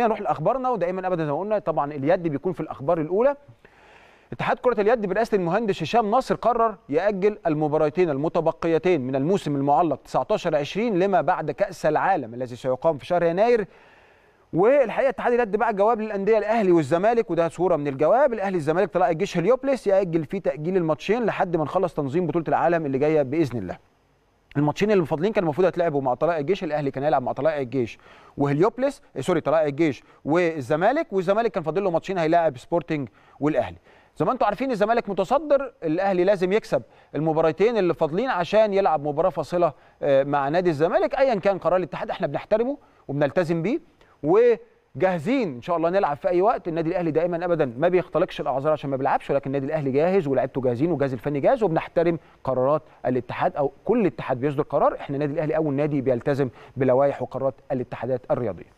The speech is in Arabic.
نروح لاخبارنا ودائما ابدا زي ما قلنا طبعا اليد بيكون في الاخبار الاولى اتحاد كره اليد برئاسه المهندس هشام نصر قرر ياجل المباراتين المتبقيتين من الموسم المعلق 19 20 لما بعد كاس العالم الذي سيقام في شهر يناير والحقيقه اتحاد اليد بقى جواب للانديه الاهلي والزمالك وده صوره من الجواب الاهلي الزمالك طلع الجيش هليوبلس ياجل فيه تاجيل الماتشين لحد ما نخلص تنظيم بطوله العالم اللي جايه باذن الله الماتشين اللي فاضلين كان المفروض هيتلعبوا مع طلائع الجيش الاهلي كان هيلعب مع طلائع الجيش وهليوبلس آه، سوري طلائع الجيش والزمالك والزمالك كان فاضل له ماتشين هيلاعب سبورتنج والاهلي زي ما انتم عارفين الزمالك متصدر الاهلي لازم يكسب المباراتين اللي فاضلين عشان يلعب مباراه فاصله آه، مع نادي الزمالك ايا كان قرار الاتحاد احنا بنحترمه وبنلتزم بيه و جاهزين ان شاء الله نلعب في اي وقت النادي الاهلي دائما ابدا ما بيختلقش الاعذار عشان ما بيلعبش ولكن النادي الاهلي جاهز ولاعيبته جاهزين والجهاز الفني جاهز وبنحترم قرارات الاتحاد او كل اتحاد بيصدر قرار احنا النادي الاهلي اول نادي بيلتزم بلوائح وقرارات الاتحادات الرياضيه